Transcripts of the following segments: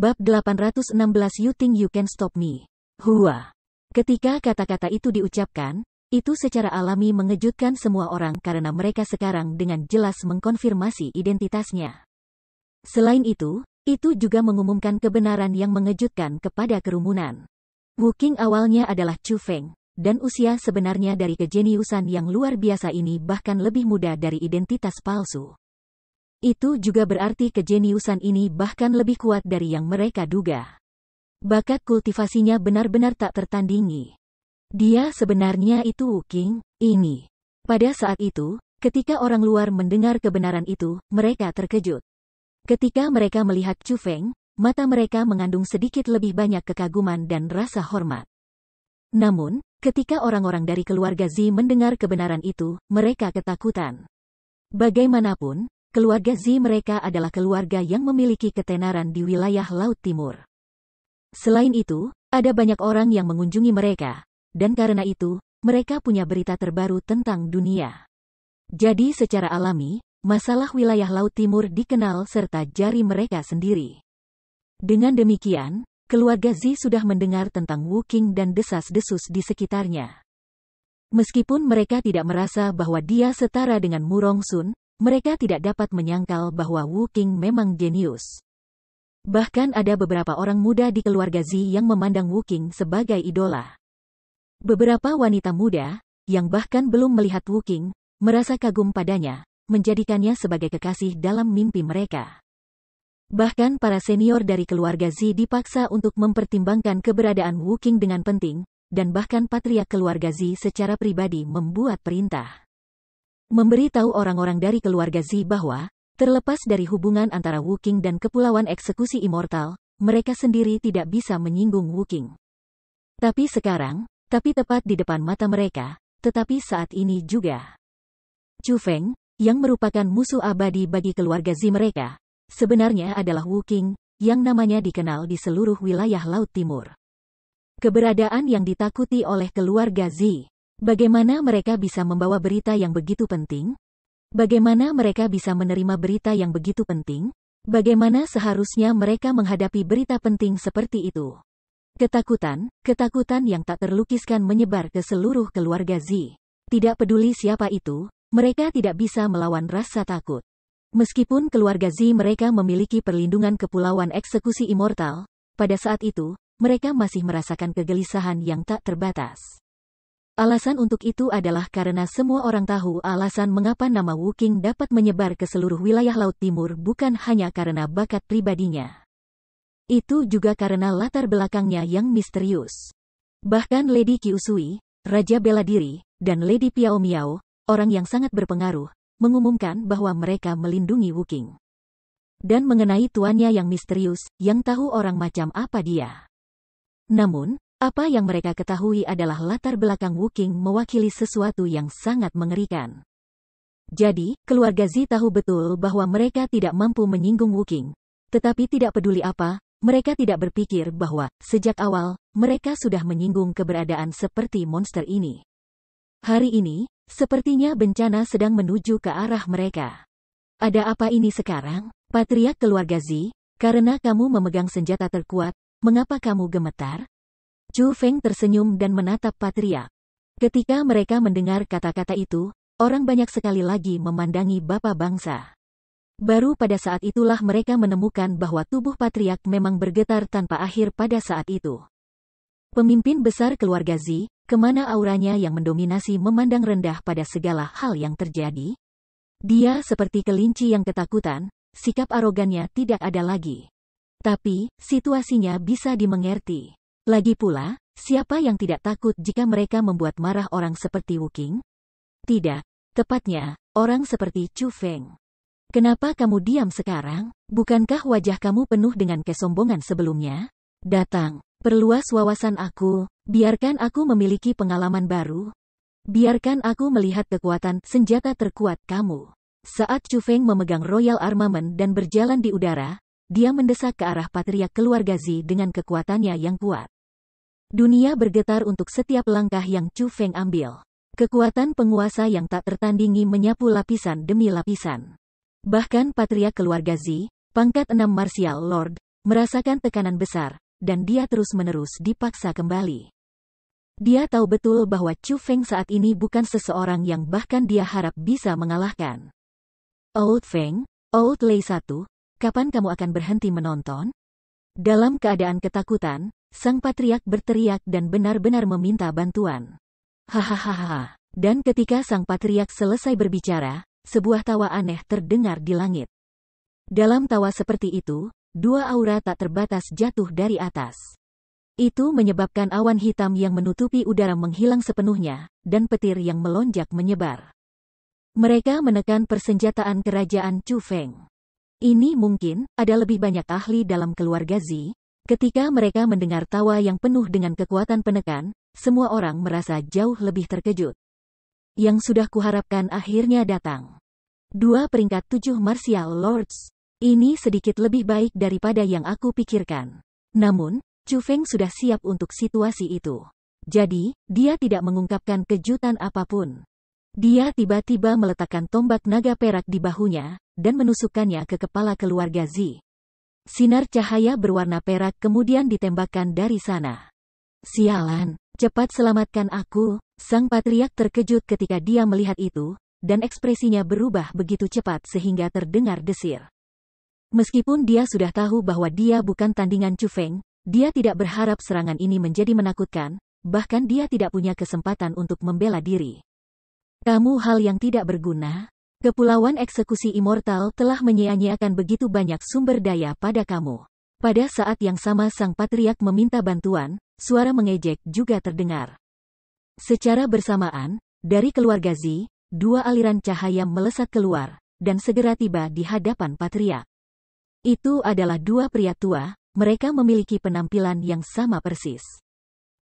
Bab 816 You Think You Can Stop Me. Hua. Ketika kata-kata itu diucapkan, itu secara alami mengejutkan semua orang karena mereka sekarang dengan jelas mengkonfirmasi identitasnya. Selain itu, itu juga mengumumkan kebenaran yang mengejutkan kepada kerumunan. Wu King awalnya adalah Chu Feng, dan usia sebenarnya dari kejeniusan yang luar biasa ini bahkan lebih muda dari identitas palsu. Itu juga berarti kejeniusan ini bahkan lebih kuat dari yang mereka duga. Bakat kultivasinya benar-benar tak tertandingi. Dia sebenarnya itu King. ini. Pada saat itu, ketika orang luar mendengar kebenaran itu, mereka terkejut. Ketika mereka melihat Chu Feng, mata mereka mengandung sedikit lebih banyak kekaguman dan rasa hormat. Namun, ketika orang-orang dari keluarga Zi mendengar kebenaran itu, mereka ketakutan. Bagaimanapun, Keluarga Zi mereka adalah keluarga yang memiliki ketenaran di wilayah Laut Timur. Selain itu, ada banyak orang yang mengunjungi mereka, dan karena itu, mereka punya berita terbaru tentang dunia. Jadi secara alami, masalah wilayah Laut Timur dikenal serta jari mereka sendiri. Dengan demikian, keluarga Zi sudah mendengar tentang Wuking dan desas-desus di sekitarnya. Meskipun mereka tidak merasa bahwa dia setara dengan Murong Sun, mereka tidak dapat menyangkal bahwa Wu King memang jenius. Bahkan ada beberapa orang muda di keluarga Zi yang memandang Wu King sebagai idola. Beberapa wanita muda, yang bahkan belum melihat Wu King, merasa kagum padanya, menjadikannya sebagai kekasih dalam mimpi mereka. Bahkan para senior dari keluarga Zi dipaksa untuk mempertimbangkan keberadaan Wu King dengan penting, dan bahkan patriak keluarga Zi secara pribadi membuat perintah. Memberitahu orang-orang dari keluarga Zi bahwa, terlepas dari hubungan antara Wuking dan Kepulauan Eksekusi Immortal, mereka sendiri tidak bisa menyinggung Wuking. Tapi sekarang, tapi tepat di depan mata mereka, tetapi saat ini juga. Chu Feng, yang merupakan musuh abadi bagi keluarga Zi mereka, sebenarnya adalah Wuking, yang namanya dikenal di seluruh wilayah Laut Timur. Keberadaan yang ditakuti oleh keluarga Zi. Bagaimana mereka bisa membawa berita yang begitu penting? Bagaimana mereka bisa menerima berita yang begitu penting? Bagaimana seharusnya mereka menghadapi berita penting seperti itu? Ketakutan, ketakutan yang tak terlukiskan menyebar ke seluruh keluarga Z. Tidak peduli siapa itu, mereka tidak bisa melawan rasa takut. Meskipun keluarga Z mereka memiliki perlindungan kepulauan eksekusi immortal, pada saat itu, mereka masih merasakan kegelisahan yang tak terbatas. Alasan untuk itu adalah karena semua orang tahu alasan mengapa nama Wuking dapat menyebar ke seluruh wilayah Laut Timur bukan hanya karena bakat pribadinya. Itu juga karena latar belakangnya yang misterius. Bahkan Lady Kiusui, Raja Bela Diri, dan Lady Piao Miao, orang yang sangat berpengaruh, mengumumkan bahwa mereka melindungi Wuking. Dan mengenai tuannya yang misterius, yang tahu orang macam apa dia. Namun, apa yang mereka ketahui adalah latar belakang Wuking mewakili sesuatu yang sangat mengerikan. Jadi, keluarga Zi tahu betul bahwa mereka tidak mampu menyinggung Wuking. Tetapi tidak peduli apa, mereka tidak berpikir bahwa, sejak awal, mereka sudah menyinggung keberadaan seperti monster ini. Hari ini, sepertinya bencana sedang menuju ke arah mereka. Ada apa ini sekarang, Patriak keluarga Zi? Karena kamu memegang senjata terkuat, mengapa kamu gemetar? Chu Feng tersenyum dan menatap Patria. Ketika mereka mendengar kata-kata itu, orang banyak sekali lagi memandangi Bapak Bangsa. Baru pada saat itulah mereka menemukan bahwa tubuh Patriak memang bergetar tanpa akhir pada saat itu. Pemimpin besar keluarga Zi, kemana auranya yang mendominasi memandang rendah pada segala hal yang terjadi? Dia seperti kelinci yang ketakutan, sikap arogannya tidak ada lagi. Tapi, situasinya bisa dimengerti. Lagi pula, siapa yang tidak takut jika mereka membuat marah orang seperti Wuking? Tidak, tepatnya, orang seperti Chu Feng. Kenapa kamu diam sekarang? Bukankah wajah kamu penuh dengan kesombongan sebelumnya? Datang, perluas wawasan aku, biarkan aku memiliki pengalaman baru. Biarkan aku melihat kekuatan senjata terkuat kamu. Saat Chu Feng memegang Royal Armament dan berjalan di udara, dia mendesak ke arah patriak keluarga Zi dengan kekuatannya yang kuat. Dunia bergetar untuk setiap langkah yang Chu Feng ambil. Kekuatan penguasa yang tak tertandingi menyapu lapisan demi lapisan. Bahkan patriak keluarga Zi, pangkat enam Martial Lord, merasakan tekanan besar, dan dia terus-menerus dipaksa kembali. Dia tahu betul bahwa Chu Feng saat ini bukan seseorang yang bahkan dia harap bisa mengalahkan. Old Feng, Old Lei 1, Kapan kamu akan berhenti menonton? Dalam keadaan ketakutan, sang patriak berteriak dan benar-benar meminta bantuan. Hahaha. Dan ketika sang patriak selesai berbicara, sebuah tawa aneh terdengar di langit. Dalam tawa seperti itu, dua aura tak terbatas jatuh dari atas. Itu menyebabkan awan hitam yang menutupi udara menghilang sepenuhnya, dan petir yang melonjak menyebar. Mereka menekan persenjataan kerajaan Chu Feng. Ini mungkin, ada lebih banyak ahli dalam keluarga Zi. ketika mereka mendengar tawa yang penuh dengan kekuatan penekan, semua orang merasa jauh lebih terkejut. Yang sudah kuharapkan akhirnya datang. Dua peringkat tujuh martial lords. Ini sedikit lebih baik daripada yang aku pikirkan. Namun, Chu Feng sudah siap untuk situasi itu. Jadi, dia tidak mengungkapkan kejutan apapun. Dia tiba-tiba meletakkan tombak naga perak di bahunya, dan menusukkannya ke kepala keluarga Zi. Sinar cahaya berwarna perak kemudian ditembakkan dari sana. Sialan, cepat selamatkan aku, sang patriak terkejut ketika dia melihat itu, dan ekspresinya berubah begitu cepat sehingga terdengar desir. Meskipun dia sudah tahu bahwa dia bukan tandingan Chu Feng, dia tidak berharap serangan ini menjadi menakutkan, bahkan dia tidak punya kesempatan untuk membela diri. Kamu hal yang tidak berguna. Kepulauan eksekusi immortal telah menyia-nyiakan begitu banyak sumber daya pada kamu. Pada saat yang sama sang patriak meminta bantuan, suara mengejek juga terdengar. Secara bersamaan, dari keluarga Z, dua aliran cahaya melesat keluar, dan segera tiba di hadapan patriak. Itu adalah dua pria tua, mereka memiliki penampilan yang sama persis.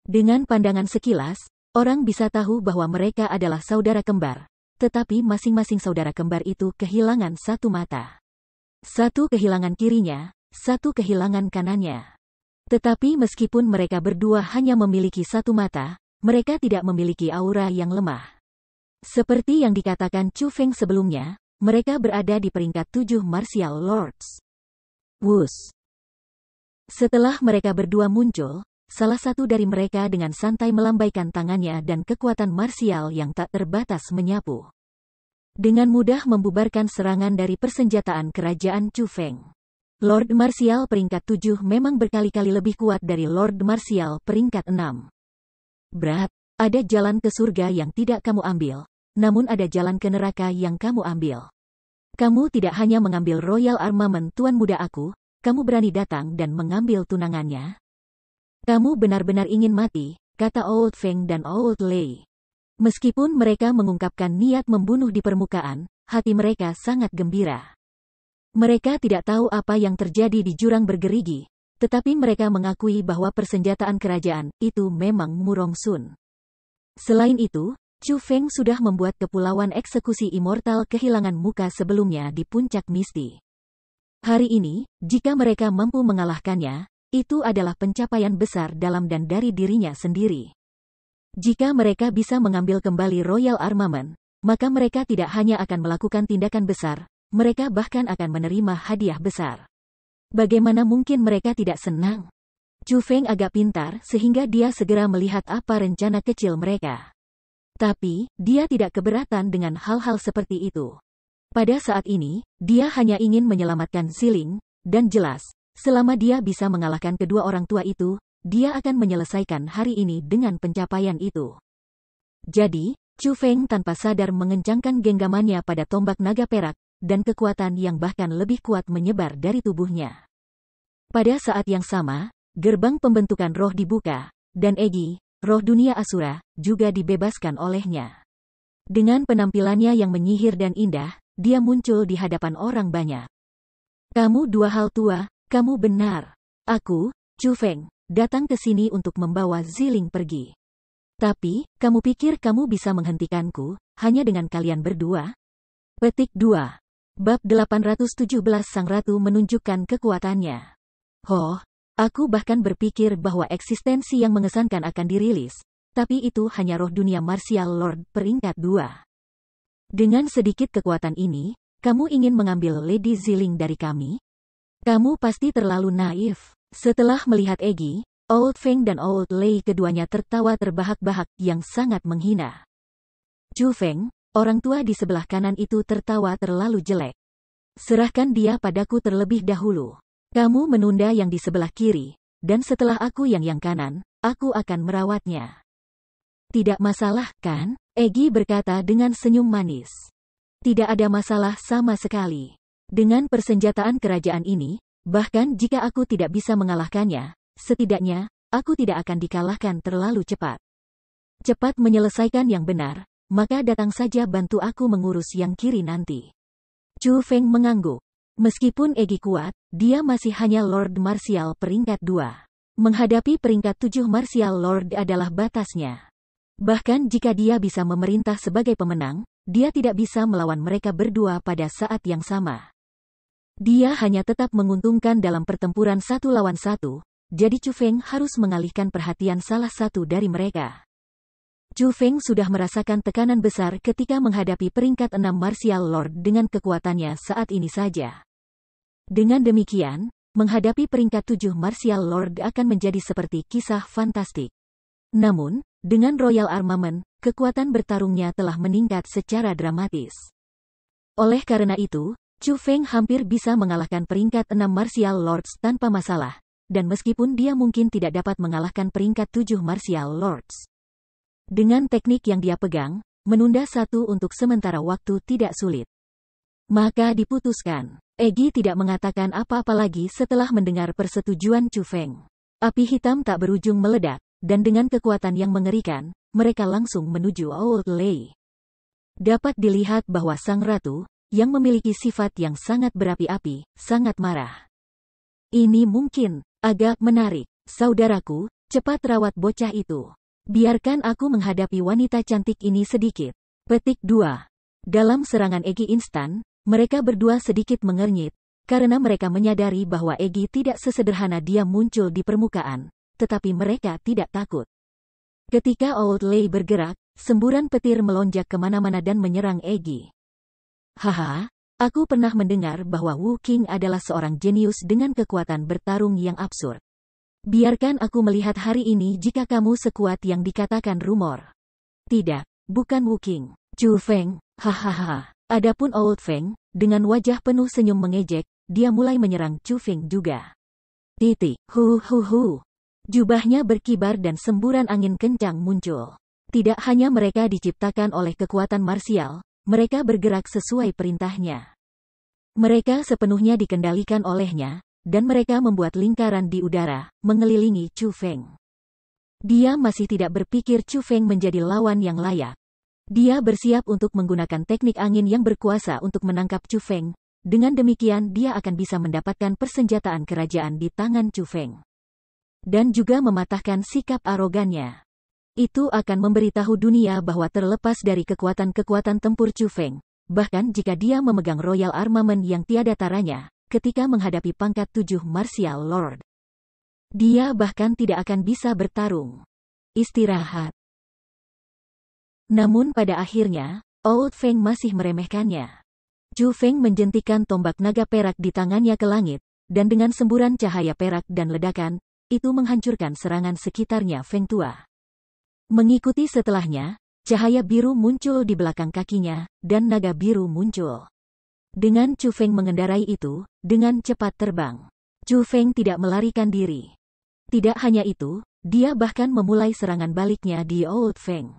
Dengan pandangan sekilas, Orang bisa tahu bahwa mereka adalah saudara kembar, tetapi masing-masing saudara kembar itu kehilangan satu mata. Satu kehilangan kirinya, satu kehilangan kanannya. Tetapi meskipun mereka berdua hanya memiliki satu mata, mereka tidak memiliki aura yang lemah. Seperti yang dikatakan Chu Feng sebelumnya, mereka berada di peringkat tujuh martial lords. Wus. Setelah mereka berdua muncul, salah satu dari mereka dengan santai melambaikan tangannya dan kekuatan marsial yang tak terbatas menyapu. Dengan mudah membubarkan serangan dari persenjataan kerajaan Chu Feng. Lord Marsial peringkat 7 memang berkali-kali lebih kuat dari Lord Marsial peringkat 6. Berat, ada jalan ke surga yang tidak kamu ambil, namun ada jalan ke neraka yang kamu ambil. Kamu tidak hanya mengambil Royal Armament Tuan Muda aku, kamu berani datang dan mengambil tunangannya? Kamu benar-benar ingin mati, kata Old Feng dan Old Lei. Meskipun mereka mengungkapkan niat membunuh di permukaan, hati mereka sangat gembira. Mereka tidak tahu apa yang terjadi di jurang bergerigi, tetapi mereka mengakui bahwa persenjataan kerajaan itu memang Murong Sun. Selain itu, Chu Feng sudah membuat kepulauan eksekusi immortal kehilangan muka sebelumnya di puncak misti. Hari ini, jika mereka mampu mengalahkannya, itu adalah pencapaian besar dalam dan dari dirinya sendiri. Jika mereka bisa mengambil kembali Royal Armament, maka mereka tidak hanya akan melakukan tindakan besar, mereka bahkan akan menerima hadiah besar. Bagaimana mungkin mereka tidak senang? Chu Feng agak pintar sehingga dia segera melihat apa rencana kecil mereka. Tapi, dia tidak keberatan dengan hal-hal seperti itu. Pada saat ini, dia hanya ingin menyelamatkan Siling, dan jelas, Selama dia bisa mengalahkan kedua orang tua itu, dia akan menyelesaikan hari ini dengan pencapaian itu. Jadi, Chu Feng tanpa sadar mengencangkan genggamannya pada tombak naga perak, dan kekuatan yang bahkan lebih kuat menyebar dari tubuhnya. Pada saat yang sama, gerbang pembentukan roh dibuka, dan Egi, roh dunia Asura, juga dibebaskan olehnya. Dengan penampilannya yang menyihir dan indah, dia muncul di hadapan orang banyak. Kamu dua hal tua, kamu benar. Aku, Chu Feng, datang ke sini untuk membawa Ziling pergi. Tapi, kamu pikir kamu bisa menghentikanku, hanya dengan kalian berdua? Petik 2. Bab 817 Sang Ratu menunjukkan kekuatannya. Ho, oh, aku bahkan berpikir bahwa eksistensi yang mengesankan akan dirilis, tapi itu hanya roh dunia martial lord peringkat 2. Dengan sedikit kekuatan ini, kamu ingin mengambil Lady Ziling dari kami? Kamu pasti terlalu naif. Setelah melihat Egi, Old Feng dan Old Lei keduanya tertawa terbahak-bahak yang sangat menghina. Chu Feng, orang tua di sebelah kanan itu tertawa terlalu jelek. Serahkan dia padaku terlebih dahulu. Kamu menunda yang di sebelah kiri, dan setelah aku yang yang kanan, aku akan merawatnya. Tidak masalah, kan? Egi berkata dengan senyum manis. Tidak ada masalah sama sekali. Dengan persenjataan kerajaan ini, bahkan jika aku tidak bisa mengalahkannya, setidaknya, aku tidak akan dikalahkan terlalu cepat. Cepat menyelesaikan yang benar, maka datang saja bantu aku mengurus yang kiri nanti. Chu Feng mengangguk. Meskipun Egi kuat, dia masih hanya Lord Martial peringkat dua. Menghadapi peringkat tujuh Martial Lord adalah batasnya. Bahkan jika dia bisa memerintah sebagai pemenang, dia tidak bisa melawan mereka berdua pada saat yang sama. Dia hanya tetap menguntungkan dalam pertempuran satu lawan satu, jadi Chu Feng harus mengalihkan perhatian salah satu dari mereka. Chu Feng sudah merasakan tekanan besar ketika menghadapi peringkat enam martial lord dengan kekuatannya saat ini saja. Dengan demikian, menghadapi peringkat tujuh martial lord akan menjadi seperti kisah fantastik. Namun, dengan Royal Armament, kekuatan bertarungnya telah meningkat secara dramatis. Oleh karena itu, Chu Feng hampir bisa mengalahkan peringkat enam Martial Lords tanpa masalah, dan meskipun dia mungkin tidak dapat mengalahkan peringkat tujuh Martial Lords. Dengan teknik yang dia pegang, menunda satu untuk sementara waktu tidak sulit. Maka diputuskan, Egi tidak mengatakan apa-apa lagi setelah mendengar persetujuan Chu Feng. Api hitam tak berujung meledak, dan dengan kekuatan yang mengerikan, mereka langsung menuju Old Lei. Dapat dilihat bahwa sang ratu, yang memiliki sifat yang sangat berapi-api, sangat marah. Ini mungkin agak menarik, saudaraku, cepat rawat bocah itu. Biarkan aku menghadapi wanita cantik ini sedikit. Petik 2. Dalam serangan Egi instan, mereka berdua sedikit mengernyit, karena mereka menyadari bahwa Egi tidak sesederhana dia muncul di permukaan, tetapi mereka tidak takut. Ketika Old Lei bergerak, semburan petir melonjak kemana-mana dan menyerang Egi. Haha, aku pernah mendengar bahwa Wu King adalah seorang jenius dengan kekuatan bertarung yang absurd. Biarkan aku melihat hari ini jika kamu sekuat yang dikatakan rumor. Tidak, bukan Wu King. Chu Feng, hahaha. Adapun Old Feng, dengan wajah penuh senyum mengejek, dia mulai menyerang Chu Feng juga. Titi, hu hu hu. Jubahnya berkibar dan semburan angin kencang muncul. Tidak hanya mereka diciptakan oleh kekuatan marsial, mereka bergerak sesuai perintahnya. Mereka sepenuhnya dikendalikan olehnya, dan mereka membuat lingkaran di udara, mengelilingi Chu Feng. Dia masih tidak berpikir Chu Feng menjadi lawan yang layak. Dia bersiap untuk menggunakan teknik angin yang berkuasa untuk menangkap Chu Feng. Dengan demikian dia akan bisa mendapatkan persenjataan kerajaan di tangan Chu Feng. Dan juga mematahkan sikap arogannya. Itu akan memberitahu dunia bahwa terlepas dari kekuatan-kekuatan tempur Chu Feng, bahkan jika dia memegang Royal Armament yang tiada taranya, ketika menghadapi pangkat tujuh Martial Lord, dia bahkan tidak akan bisa bertarung. Istirahat. Namun pada akhirnya, Old Feng masih meremehkannya. Chu Feng menjentikan tombak naga perak di tangannya ke langit, dan dengan semburan cahaya perak dan ledakan, itu menghancurkan serangan sekitarnya Feng Tua. Mengikuti setelahnya, cahaya biru muncul di belakang kakinya, dan naga biru muncul. Dengan Chu Feng mengendarai itu, dengan cepat terbang. Chu Feng tidak melarikan diri. Tidak hanya itu, dia bahkan memulai serangan baliknya di Old Feng.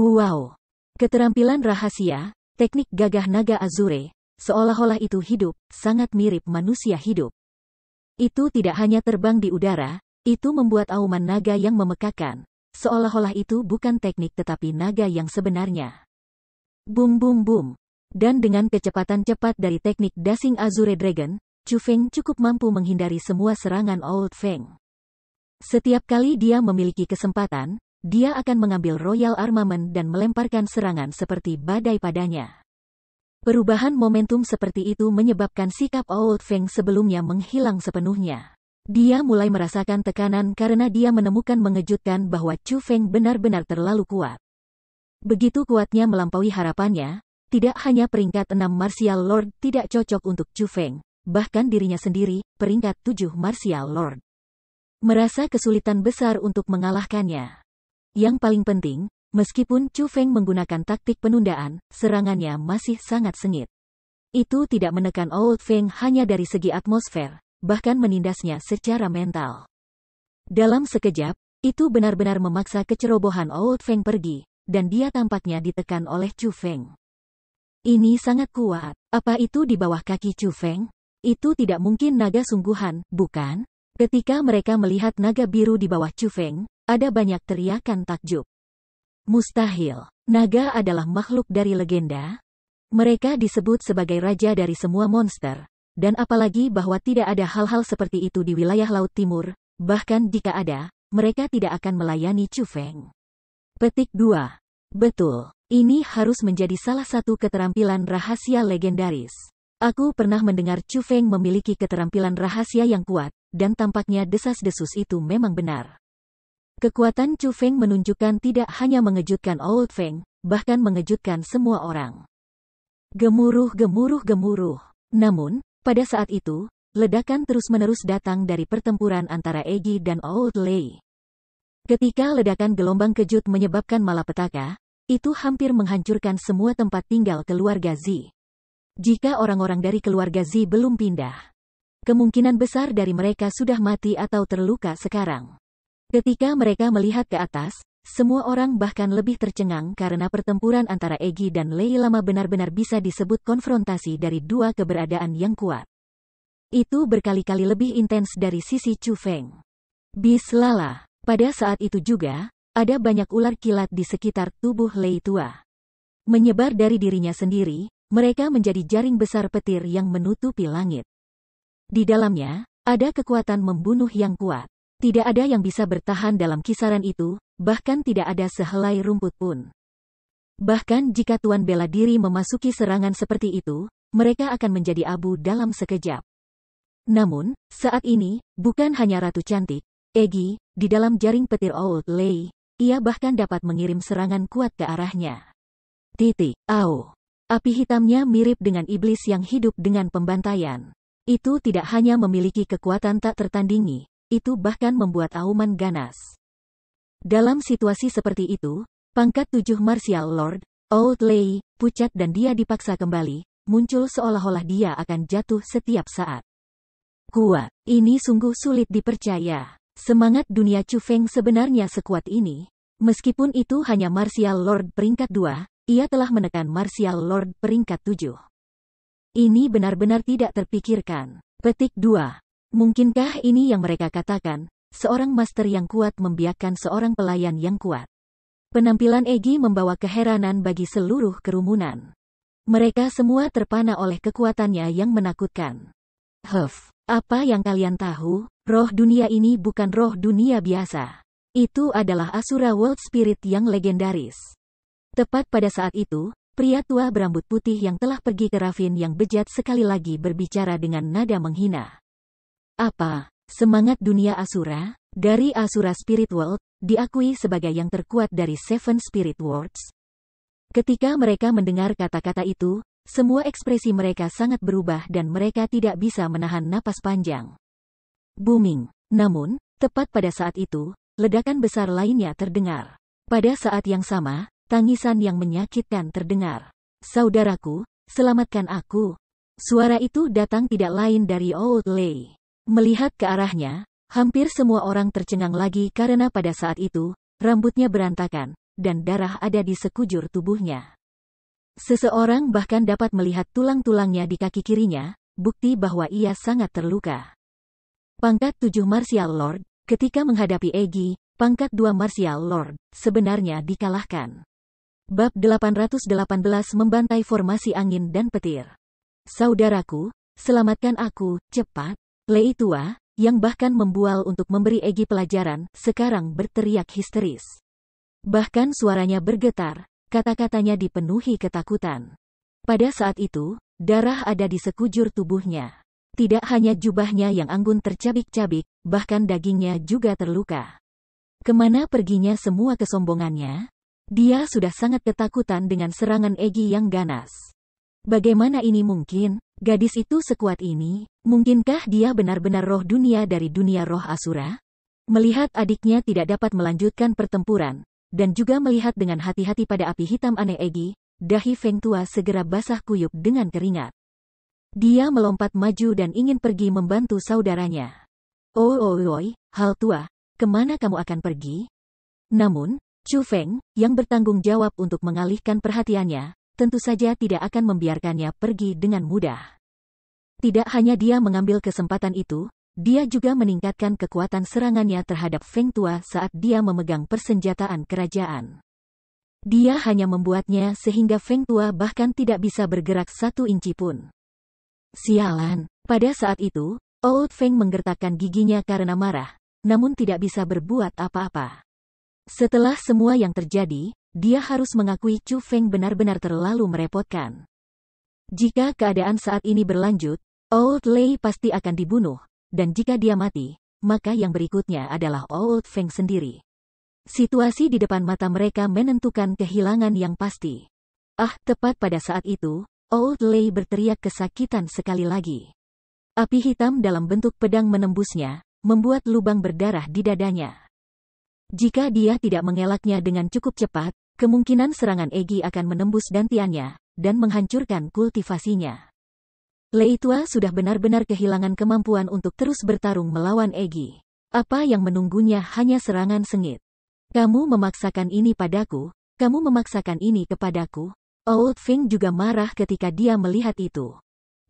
Wow! Keterampilan rahasia, teknik gagah naga Azure, seolah-olah itu hidup, sangat mirip manusia hidup. Itu tidak hanya terbang di udara, itu membuat auman naga yang memekakan, Seolah-olah itu bukan teknik tetapi naga yang sebenarnya. Boom boom boom. Dan dengan kecepatan cepat dari teknik Dasing Azure Dragon, Chu Feng cukup mampu menghindari semua serangan Old Feng. Setiap kali dia memiliki kesempatan, dia akan mengambil Royal Armament dan melemparkan serangan seperti badai padanya. Perubahan momentum seperti itu menyebabkan sikap Old Feng sebelumnya menghilang sepenuhnya. Dia mulai merasakan tekanan karena dia menemukan mengejutkan bahwa Chu Feng benar-benar terlalu kuat. Begitu kuatnya melampaui harapannya, tidak hanya peringkat 6 Martial Lord tidak cocok untuk Chu Feng, bahkan dirinya sendiri, peringkat 7 Martial Lord. Merasa kesulitan besar untuk mengalahkannya. Yang paling penting, meskipun Chu Feng menggunakan taktik penundaan, serangannya masih sangat sengit. Itu tidak menekan Old Feng hanya dari segi atmosfer, bahkan menindasnya secara mental. Dalam sekejap, itu benar-benar memaksa kecerobohan Old Feng pergi, dan dia tampaknya ditekan oleh Chu Feng. Ini sangat kuat. Apa itu di bawah kaki Chu Feng? Itu tidak mungkin naga sungguhan, bukan? Ketika mereka melihat naga biru di bawah Chu Feng, ada banyak teriakan takjub. Mustahil, naga adalah makhluk dari legenda. Mereka disebut sebagai raja dari semua monster, dan apalagi bahwa tidak ada hal-hal seperti itu di wilayah Laut Timur, bahkan jika ada, mereka tidak akan melayani Chu Feng. Petik 2. Betul, ini harus menjadi salah satu keterampilan rahasia legendaris. Aku pernah mendengar Chu Feng memiliki keterampilan rahasia yang kuat, dan tampaknya desas-desus itu memang benar. Kekuatan Chu Feng menunjukkan tidak hanya mengejutkan Old Feng, bahkan mengejutkan semua orang. Gemuruh, gemuruh, gemuruh. Namun, pada saat itu, ledakan terus-menerus datang dari pertempuran antara Egi dan Old Lei. Ketika ledakan gelombang kejut menyebabkan malapetaka, itu hampir menghancurkan semua tempat tinggal keluarga Zi. Jika orang-orang dari keluarga Zi belum pindah, kemungkinan besar dari mereka sudah mati atau terluka sekarang. Ketika mereka melihat ke atas, semua orang bahkan lebih tercengang karena pertempuran antara Egi dan Lei lama benar-benar bisa disebut konfrontasi dari dua keberadaan yang kuat. Itu berkali-kali lebih intens dari sisi Chu Feng. Lala, pada saat itu juga, ada banyak ular kilat di sekitar tubuh Lei tua. Menyebar dari dirinya sendiri, mereka menjadi jaring besar petir yang menutupi langit. Di dalamnya, ada kekuatan membunuh yang kuat. Tidak ada yang bisa bertahan dalam kisaran itu, bahkan tidak ada sehelai rumput pun. Bahkan jika Tuan bela diri memasuki serangan seperti itu, mereka akan menjadi abu dalam sekejap. Namun, saat ini, bukan hanya Ratu Cantik, Egi, di dalam jaring petir Old Lei, ia bahkan dapat mengirim serangan kuat ke arahnya. Titik, au. Api hitamnya mirip dengan iblis yang hidup dengan pembantaian. Itu tidak hanya memiliki kekuatan tak tertandingi, itu bahkan membuat Auman ganas. Dalam situasi seperti itu, pangkat tujuh Martial Lord, Old Lei, pucat dan dia dipaksa kembali, muncul seolah-olah dia akan jatuh setiap saat. Kuat, ini sungguh sulit dipercaya. Semangat dunia Chu Feng sebenarnya sekuat ini. Meskipun itu hanya Martial Lord peringkat dua, ia telah menekan Martial Lord peringkat tujuh. Ini benar-benar tidak terpikirkan. Petik 2. Mungkinkah ini yang mereka katakan, seorang master yang kuat membiarkan seorang pelayan yang kuat? Penampilan Egi membawa keheranan bagi seluruh kerumunan. Mereka semua terpana oleh kekuatannya yang menakutkan. Huff, apa yang kalian tahu, roh dunia ini bukan roh dunia biasa. Itu adalah Asura World Spirit yang legendaris. Tepat pada saat itu, pria tua berambut putih yang telah pergi ke Ravin yang bejat sekali lagi berbicara dengan nada menghina. Apa semangat dunia Asura? Dari Asura Spirit World, diakui sebagai yang terkuat dari Seven Spirit Worlds. Ketika mereka mendengar kata-kata itu, semua ekspresi mereka sangat berubah dan mereka tidak bisa menahan napas panjang. Booming. Namun, tepat pada saat itu, ledakan besar lainnya terdengar. Pada saat yang sama, tangisan yang menyakitkan terdengar. Saudaraku, selamatkan aku. Suara itu datang tidak lain dari Old Lei. Melihat ke arahnya, hampir semua orang tercengang lagi karena pada saat itu, rambutnya berantakan, dan darah ada di sekujur tubuhnya. Seseorang bahkan dapat melihat tulang-tulangnya di kaki kirinya, bukti bahwa ia sangat terluka. Pangkat 7 Martial Lord, ketika menghadapi Egi, pangkat 2 Martial Lord, sebenarnya dikalahkan. Bab 818 membantai formasi angin dan petir. Saudaraku, selamatkan aku, cepat. Lei tua, yang bahkan membual untuk memberi Egi pelajaran, sekarang berteriak histeris. Bahkan suaranya bergetar, kata-katanya dipenuhi ketakutan. Pada saat itu, darah ada di sekujur tubuhnya. Tidak hanya jubahnya yang anggun tercabik-cabik, bahkan dagingnya juga terluka. Kemana perginya semua kesombongannya? Dia sudah sangat ketakutan dengan serangan Egi yang ganas. Bagaimana ini mungkin? Gadis itu sekuat ini, mungkinkah dia benar-benar roh dunia dari dunia roh Asura? Melihat adiknya tidak dapat melanjutkan pertempuran, dan juga melihat dengan hati-hati pada api hitam aneh Egi, dahi Feng Tua segera basah kuyup dengan keringat. Dia melompat maju dan ingin pergi membantu saudaranya. Oh, oh, oh, hal tua, kemana kamu akan pergi? Namun, Chu Feng, yang bertanggung jawab untuk mengalihkan perhatiannya, tentu saja tidak akan membiarkannya pergi dengan mudah. Tidak hanya dia mengambil kesempatan itu, dia juga meningkatkan kekuatan serangannya terhadap Feng Tua saat dia memegang persenjataan kerajaan. Dia hanya membuatnya sehingga Feng Tua bahkan tidak bisa bergerak satu inci pun. Sialan, pada saat itu, Old Feng menggertakkan giginya karena marah, namun tidak bisa berbuat apa-apa. Setelah semua yang terjadi, dia harus mengakui Chu Feng benar-benar terlalu merepotkan. Jika keadaan saat ini berlanjut, Old Lei pasti akan dibunuh, dan jika dia mati, maka yang berikutnya adalah Old Feng sendiri. Situasi di depan mata mereka menentukan kehilangan yang pasti. Ah, tepat pada saat itu, Old Lei berteriak kesakitan sekali lagi. Api hitam dalam bentuk pedang menembusnya, membuat lubang berdarah di dadanya. Jika dia tidak mengelaknya dengan cukup cepat, Kemungkinan serangan Egi akan menembus dantiannya, dan menghancurkan kultivasinya. Leitua sudah benar-benar kehilangan kemampuan untuk terus bertarung melawan Egi. Apa yang menunggunya hanya serangan sengit. Kamu memaksakan ini padaku, kamu memaksakan ini kepadaku. Old Fing juga marah ketika dia melihat itu.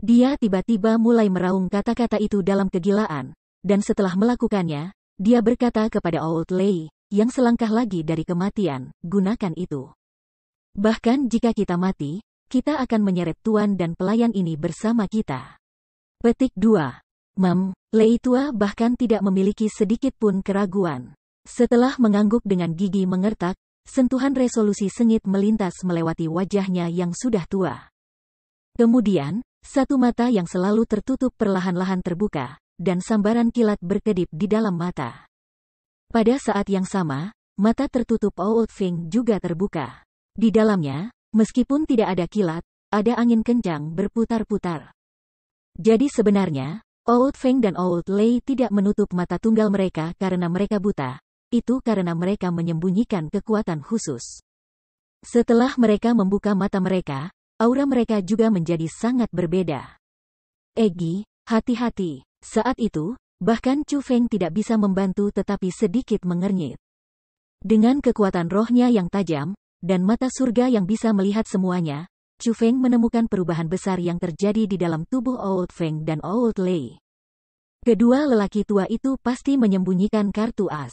Dia tiba-tiba mulai meraung kata-kata itu dalam kegilaan, dan setelah melakukannya, dia berkata kepada Old Lei, yang selangkah lagi dari kematian, gunakan itu. Bahkan jika kita mati, kita akan menyeret tuan dan pelayan ini bersama kita. Petik 2. Mem, Leitua bahkan tidak memiliki sedikit pun keraguan. Setelah mengangguk dengan gigi mengertak, sentuhan resolusi sengit melintas melewati wajahnya yang sudah tua. Kemudian, satu mata yang selalu tertutup perlahan-lahan terbuka, dan sambaran kilat berkedip di dalam mata. Pada saat yang sama, mata tertutup Old Feng juga terbuka. Di dalamnya, meskipun tidak ada kilat, ada angin kencang berputar-putar. Jadi sebenarnya, Old Feng dan Old Lei tidak menutup mata tunggal mereka karena mereka buta. Itu karena mereka menyembunyikan kekuatan khusus. Setelah mereka membuka mata mereka, aura mereka juga menjadi sangat berbeda. Egi, hati-hati. Saat itu, Bahkan Chu Feng tidak bisa membantu tetapi sedikit mengernyit. Dengan kekuatan rohnya yang tajam, dan mata surga yang bisa melihat semuanya, Chu Feng menemukan perubahan besar yang terjadi di dalam tubuh Old Feng dan Old Lei. Kedua lelaki tua itu pasti menyembunyikan kartu as.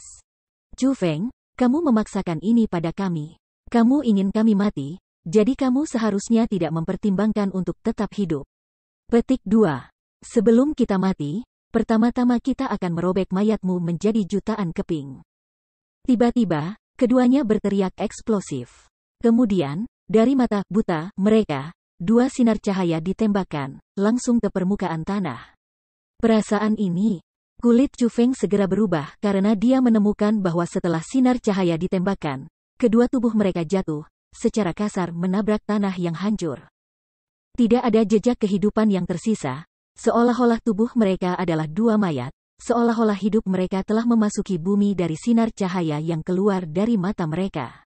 Chu Feng, kamu memaksakan ini pada kami. Kamu ingin kami mati, jadi kamu seharusnya tidak mempertimbangkan untuk tetap hidup. Petik 2. Sebelum kita mati, Pertama-tama kita akan merobek mayatmu menjadi jutaan keping. Tiba-tiba, keduanya berteriak eksplosif. Kemudian, dari mata buta mereka, dua sinar cahaya ditembakkan, langsung ke permukaan tanah. Perasaan ini, kulit Chu Feng segera berubah karena dia menemukan bahwa setelah sinar cahaya ditembakkan, kedua tubuh mereka jatuh, secara kasar menabrak tanah yang hancur. Tidak ada jejak kehidupan yang tersisa, Seolah-olah tubuh mereka adalah dua mayat, seolah-olah hidup mereka telah memasuki bumi dari sinar cahaya yang keluar dari mata mereka.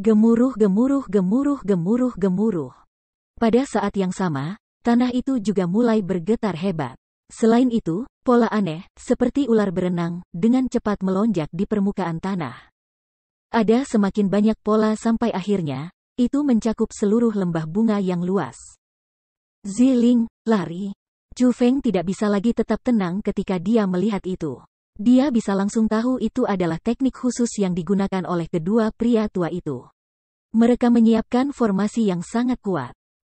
Gemuruh, gemuruh, gemuruh, gemuruh, gemuruh. Pada saat yang sama, tanah itu juga mulai bergetar hebat. Selain itu, pola aneh, seperti ular berenang, dengan cepat melonjak di permukaan tanah. Ada semakin banyak pola sampai akhirnya, itu mencakup seluruh lembah bunga yang luas. Ziling, lari, Chu Feng tidak bisa lagi tetap tenang ketika dia melihat itu. Dia bisa langsung tahu itu adalah teknik khusus yang digunakan oleh kedua pria tua itu. Mereka menyiapkan formasi yang sangat kuat.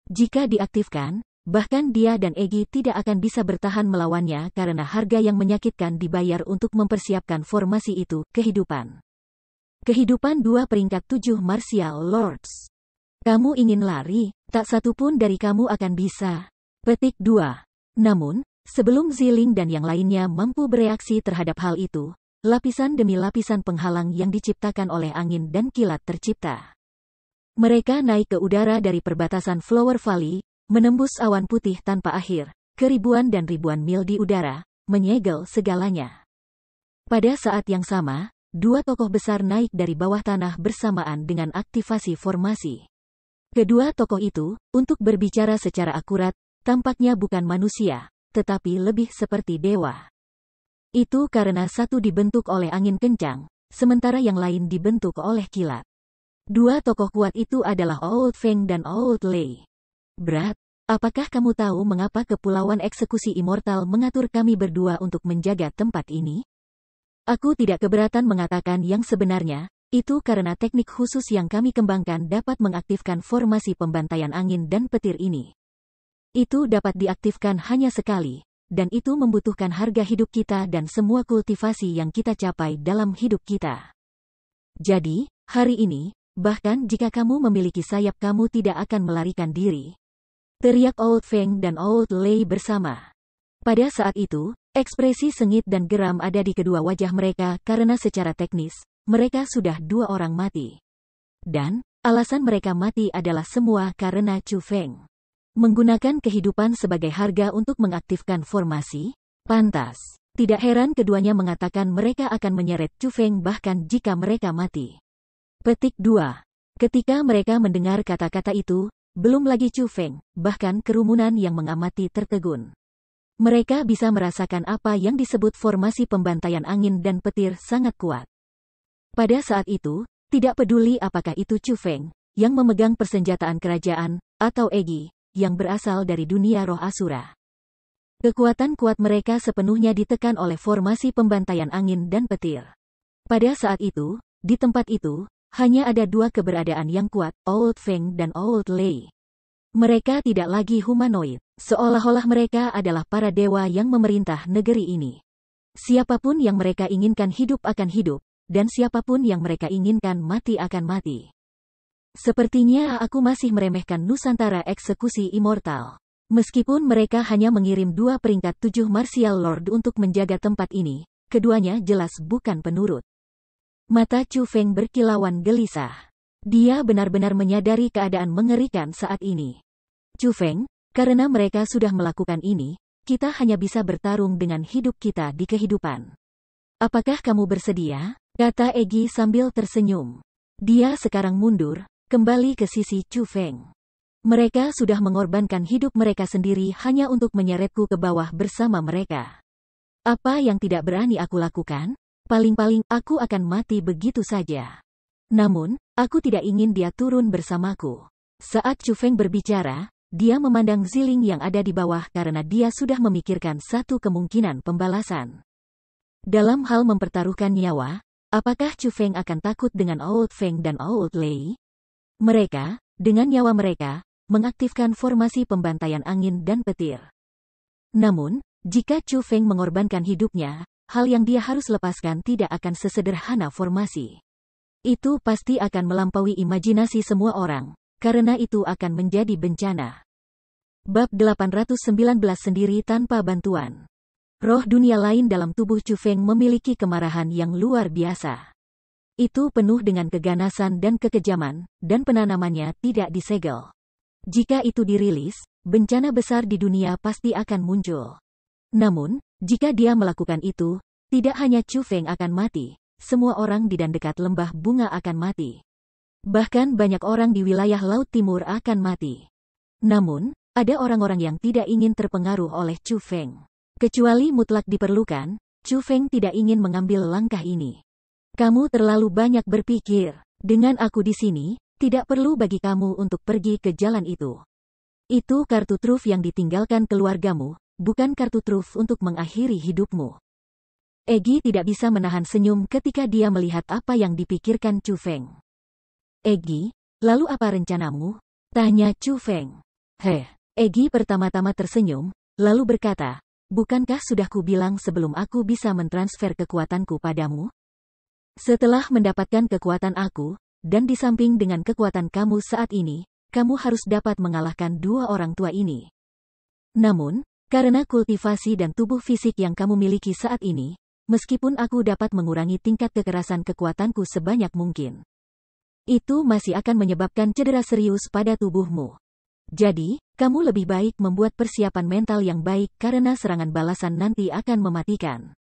Jika diaktifkan, bahkan dia dan Egi tidak akan bisa bertahan melawannya karena harga yang menyakitkan dibayar untuk mempersiapkan formasi itu, kehidupan. Kehidupan dua peringkat tujuh martial lords. Kamu ingin lari, tak satu pun dari kamu akan bisa. Petik 2. Namun, sebelum Ziling dan yang lainnya mampu bereaksi terhadap hal itu, lapisan demi lapisan penghalang yang diciptakan oleh angin dan kilat tercipta. Mereka naik ke udara dari perbatasan Flower Valley, menembus awan putih tanpa akhir, keribuan dan ribuan mil di udara, menyegel segalanya. Pada saat yang sama, dua tokoh besar naik dari bawah tanah bersamaan dengan aktivasi formasi. Kedua tokoh itu, untuk berbicara secara akurat, Tampaknya bukan manusia, tetapi lebih seperti dewa. Itu karena satu dibentuk oleh angin kencang, sementara yang lain dibentuk oleh kilat. Dua tokoh kuat itu adalah Old Feng dan Old Lei. Berat, apakah kamu tahu mengapa Kepulauan Eksekusi Immortal mengatur kami berdua untuk menjaga tempat ini? Aku tidak keberatan mengatakan yang sebenarnya, itu karena teknik khusus yang kami kembangkan dapat mengaktifkan formasi pembantaian angin dan petir ini. Itu dapat diaktifkan hanya sekali, dan itu membutuhkan harga hidup kita dan semua kultivasi yang kita capai dalam hidup kita. Jadi, hari ini, bahkan jika kamu memiliki sayap kamu tidak akan melarikan diri. Teriak Old Feng dan Old Lei bersama. Pada saat itu, ekspresi sengit dan geram ada di kedua wajah mereka karena secara teknis, mereka sudah dua orang mati. Dan, alasan mereka mati adalah semua karena Chu Feng. Menggunakan kehidupan sebagai harga untuk mengaktifkan formasi, pantas. Tidak heran keduanya mengatakan mereka akan menyeret Chu Feng bahkan jika mereka mati. Petik 2. Ketika mereka mendengar kata-kata itu, belum lagi Chu Feng bahkan kerumunan yang mengamati tertegun. Mereka bisa merasakan apa yang disebut formasi pembantaian angin dan petir sangat kuat. Pada saat itu, tidak peduli apakah itu Chu Feng yang memegang persenjataan kerajaan, atau Egi, yang berasal dari dunia roh asura. Kekuatan kuat mereka sepenuhnya ditekan oleh formasi pembantaian angin dan petir. Pada saat itu, di tempat itu, hanya ada dua keberadaan yang kuat, Old Feng dan Old Lei. Mereka tidak lagi humanoid, seolah-olah mereka adalah para dewa yang memerintah negeri ini. Siapapun yang mereka inginkan hidup akan hidup, dan siapapun yang mereka inginkan mati akan mati. Sepertinya aku masih meremehkan Nusantara eksekusi immortal. Meskipun mereka hanya mengirim dua peringkat tujuh Martial Lord untuk menjaga tempat ini, keduanya jelas bukan penurut. Mata Chu Feng berkilauan gelisah. Dia benar-benar menyadari keadaan mengerikan saat ini. Chu Feng, karena mereka sudah melakukan ini, kita hanya bisa bertarung dengan hidup kita di kehidupan. Apakah kamu bersedia? Kata Egi sambil tersenyum. Dia sekarang mundur, Kembali ke sisi Chu Feng. Mereka sudah mengorbankan hidup mereka sendiri hanya untuk menyeretku ke bawah bersama mereka. Apa yang tidak berani aku lakukan? Paling-paling aku akan mati begitu saja. Namun, aku tidak ingin dia turun bersamaku. Saat Chu Feng berbicara, dia memandang Ziling yang ada di bawah karena dia sudah memikirkan satu kemungkinan pembalasan. Dalam hal mempertaruhkan nyawa, apakah Chu Feng akan takut dengan Old Feng dan Old Lei? Mereka, dengan nyawa mereka, mengaktifkan formasi pembantaian angin dan petir. Namun, jika Chu Feng mengorbankan hidupnya, hal yang dia harus lepaskan tidak akan sesederhana formasi. Itu pasti akan melampaui imajinasi semua orang, karena itu akan menjadi bencana. Bab 819 sendiri tanpa bantuan. Roh dunia lain dalam tubuh Chu Feng memiliki kemarahan yang luar biasa itu penuh dengan keganasan dan kekejaman, dan penanamannya tidak disegel. Jika itu dirilis, bencana besar di dunia pasti akan muncul. Namun, jika dia melakukan itu, tidak hanya Chu Feng akan mati, semua orang di dan dekat lembah bunga akan mati. Bahkan banyak orang di wilayah Laut Timur akan mati. Namun, ada orang-orang yang tidak ingin terpengaruh oleh Chu Feng. Kecuali mutlak diperlukan, Chu Feng tidak ingin mengambil langkah ini. Kamu terlalu banyak berpikir. Dengan aku di sini, tidak perlu bagi kamu untuk pergi ke jalan itu. Itu kartu truf yang ditinggalkan keluargamu, bukan kartu truf untuk mengakhiri hidupmu. Egi tidak bisa menahan senyum ketika dia melihat apa yang dipikirkan Chu Feng. Egi, lalu apa rencanamu? Tanya Chu Feng. He, Egi pertama-tama tersenyum, lalu berkata, Bukankah sudah kubilang sebelum aku bisa mentransfer kekuatanku padamu? Setelah mendapatkan kekuatan aku, dan di samping dengan kekuatan kamu saat ini, kamu harus dapat mengalahkan dua orang tua ini. Namun, karena kultivasi dan tubuh fisik yang kamu miliki saat ini, meskipun aku dapat mengurangi tingkat kekerasan kekuatanku sebanyak mungkin, itu masih akan menyebabkan cedera serius pada tubuhmu. Jadi, kamu lebih baik membuat persiapan mental yang baik karena serangan balasan nanti akan mematikan.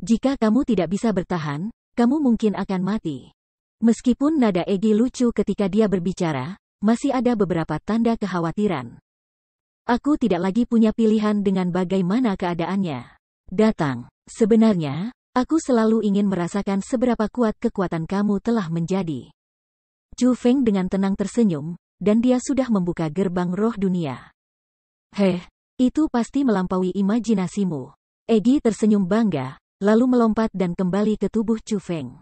Jika kamu tidak bisa bertahan, kamu mungkin akan mati. Meskipun nada Egi lucu ketika dia berbicara, masih ada beberapa tanda kekhawatiran. Aku tidak lagi punya pilihan dengan bagaimana keadaannya. Datang. Sebenarnya, aku selalu ingin merasakan seberapa kuat kekuatan kamu telah menjadi. Chu Feng dengan tenang tersenyum, dan dia sudah membuka gerbang roh dunia. Heh, itu pasti melampaui imajinasimu. Egi tersenyum bangga, lalu melompat dan kembali ke tubuh Chu Feng.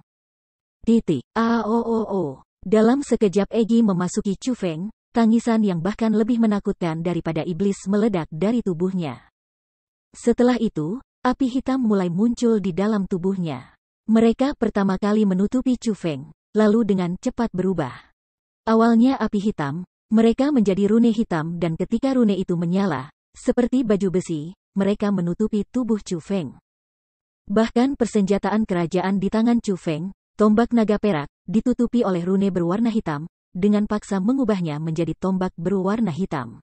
Titik. Aooo. Dalam sekejap Egi memasuki Chu Feng, tangisan yang bahkan lebih menakutkan daripada iblis meledak dari tubuhnya. Setelah itu, api hitam mulai muncul di dalam tubuhnya. Mereka pertama kali menutupi Chu Feng, lalu dengan cepat berubah. Awalnya api hitam, mereka menjadi rune hitam dan ketika rune itu menyala, seperti baju besi, mereka menutupi tubuh Chu Feng. Bahkan persenjataan kerajaan di tangan Chu Feng, tombak naga perak, ditutupi oleh rune berwarna hitam, dengan paksa mengubahnya menjadi tombak berwarna hitam.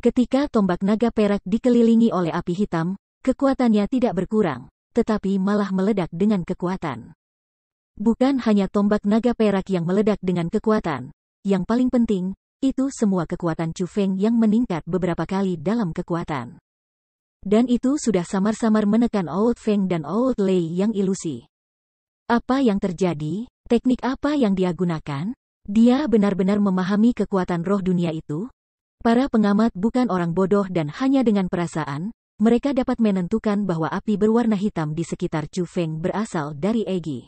Ketika tombak naga perak dikelilingi oleh api hitam, kekuatannya tidak berkurang, tetapi malah meledak dengan kekuatan. Bukan hanya tombak naga perak yang meledak dengan kekuatan, yang paling penting, itu semua kekuatan Chu Feng yang meningkat beberapa kali dalam kekuatan. Dan itu sudah samar-samar menekan Old Feng dan Old Lei yang ilusi. Apa yang terjadi? Teknik apa yang dia gunakan? Dia benar-benar memahami kekuatan roh dunia itu? Para pengamat bukan orang bodoh dan hanya dengan perasaan, mereka dapat menentukan bahwa api berwarna hitam di sekitar Chu Feng berasal dari Egi.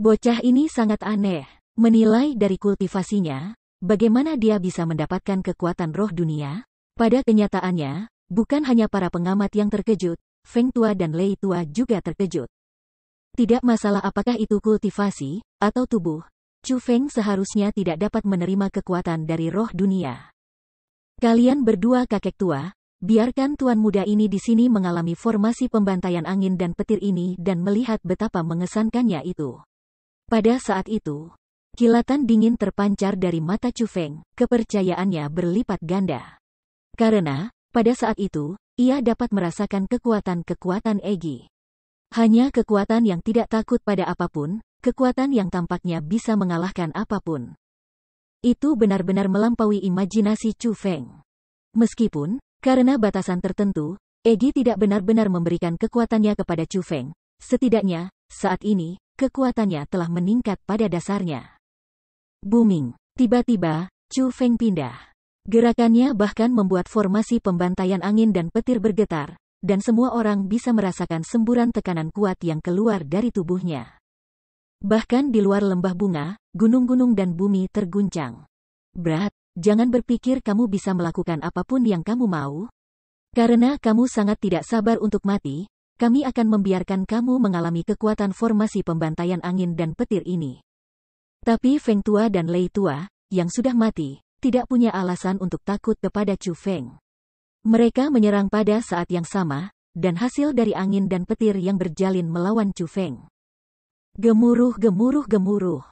Bocah ini sangat aneh. Menilai dari kultivasinya, bagaimana dia bisa mendapatkan kekuatan roh dunia? Pada kenyataannya, Bukan hanya para pengamat yang terkejut, Feng Tua dan Lei Tua juga terkejut. Tidak masalah apakah itu kultivasi, atau tubuh, Chu Feng seharusnya tidak dapat menerima kekuatan dari roh dunia. Kalian berdua kakek tua, biarkan tuan muda ini di sini mengalami formasi pembantaian angin dan petir ini dan melihat betapa mengesankannya itu. Pada saat itu, Kilatan dingin terpancar dari mata Chu Feng, kepercayaannya berlipat ganda. Karena, pada saat itu, ia dapat merasakan kekuatan-kekuatan Egi. Hanya kekuatan yang tidak takut pada apapun, kekuatan yang tampaknya bisa mengalahkan apapun. Itu benar-benar melampaui imajinasi Chu Feng. Meskipun, karena batasan tertentu, Egi tidak benar-benar memberikan kekuatannya kepada Chu Feng. Setidaknya, saat ini, kekuatannya telah meningkat pada dasarnya. Booming. Tiba-tiba, Chu Feng pindah. Gerakannya bahkan membuat formasi pembantaian angin dan petir bergetar, dan semua orang bisa merasakan semburan tekanan kuat yang keluar dari tubuhnya. Bahkan di luar lembah bunga, gunung-gunung dan bumi terguncang. Brad, jangan berpikir kamu bisa melakukan apapun yang kamu mau. Karena kamu sangat tidak sabar untuk mati, kami akan membiarkan kamu mengalami kekuatan formasi pembantaian angin dan petir ini. Tapi Feng Tua dan Lei Tua, yang sudah mati, tidak punya alasan untuk takut kepada Chu Feng. Mereka menyerang pada saat yang sama, dan hasil dari angin dan petir yang berjalin melawan Chu Feng. Gemuruh gemuruh gemuruh.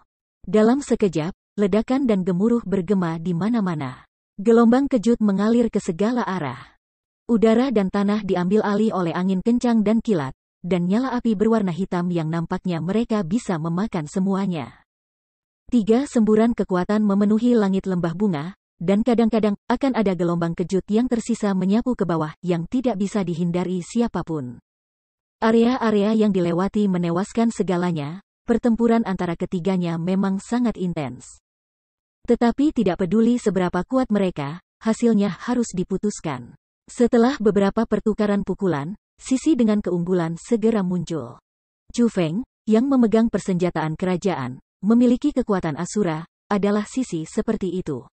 Dalam sekejap, ledakan dan gemuruh bergema di mana-mana. Gelombang kejut mengalir ke segala arah. Udara dan tanah diambil alih oleh angin kencang dan kilat, dan nyala api berwarna hitam yang nampaknya mereka bisa memakan semuanya. Tiga semburan kekuatan memenuhi langit lembah bunga, dan kadang-kadang akan ada gelombang kejut yang tersisa menyapu ke bawah yang tidak bisa dihindari siapapun. Area-area yang dilewati menewaskan segalanya, pertempuran antara ketiganya memang sangat intens. Tetapi tidak peduli seberapa kuat mereka, hasilnya harus diputuskan. Setelah beberapa pertukaran pukulan, sisi dengan keunggulan segera muncul. Chu Feng, yang memegang persenjataan kerajaan, memiliki kekuatan asura, adalah sisi seperti itu.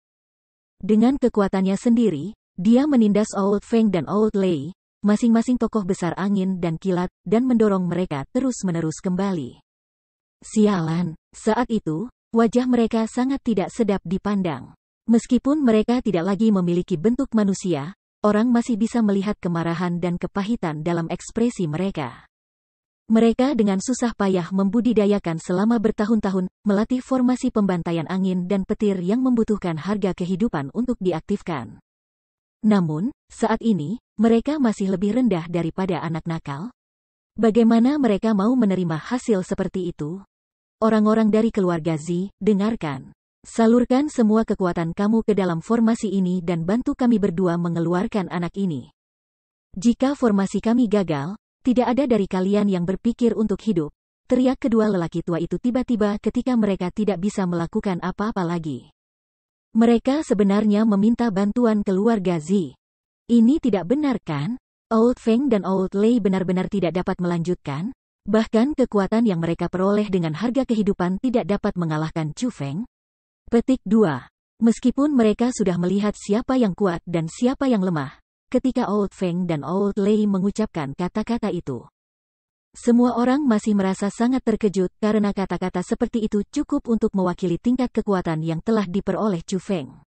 Dengan kekuatannya sendiri, dia menindas Old Feng dan Old Lei, masing-masing tokoh besar angin dan kilat, dan mendorong mereka terus-menerus kembali. Sialan, saat itu, wajah mereka sangat tidak sedap dipandang. Meskipun mereka tidak lagi memiliki bentuk manusia, orang masih bisa melihat kemarahan dan kepahitan dalam ekspresi mereka. Mereka dengan susah payah membudidayakan selama bertahun-tahun, melatih formasi pembantaian angin dan petir yang membutuhkan harga kehidupan untuk diaktifkan. Namun, saat ini, mereka masih lebih rendah daripada anak nakal. Bagaimana mereka mau menerima hasil seperti itu? Orang-orang dari keluarga Z, dengarkan. Salurkan semua kekuatan kamu ke dalam formasi ini dan bantu kami berdua mengeluarkan anak ini. Jika formasi kami gagal, tidak ada dari kalian yang berpikir untuk hidup. Teriak kedua lelaki tua itu tiba-tiba ketika mereka tidak bisa melakukan apa-apa lagi. Mereka sebenarnya meminta bantuan keluarga Zi. Ini tidak benar kan? Old Feng dan Old Lei benar-benar tidak dapat melanjutkan, bahkan kekuatan yang mereka peroleh dengan harga kehidupan tidak dapat mengalahkan Chu Feng. Petik 2. Meskipun mereka sudah melihat siapa yang kuat dan siapa yang lemah, ketika Old Feng dan Old Lei mengucapkan kata-kata itu. Semua orang masih merasa sangat terkejut karena kata-kata seperti itu cukup untuk mewakili tingkat kekuatan yang telah diperoleh Chu Feng.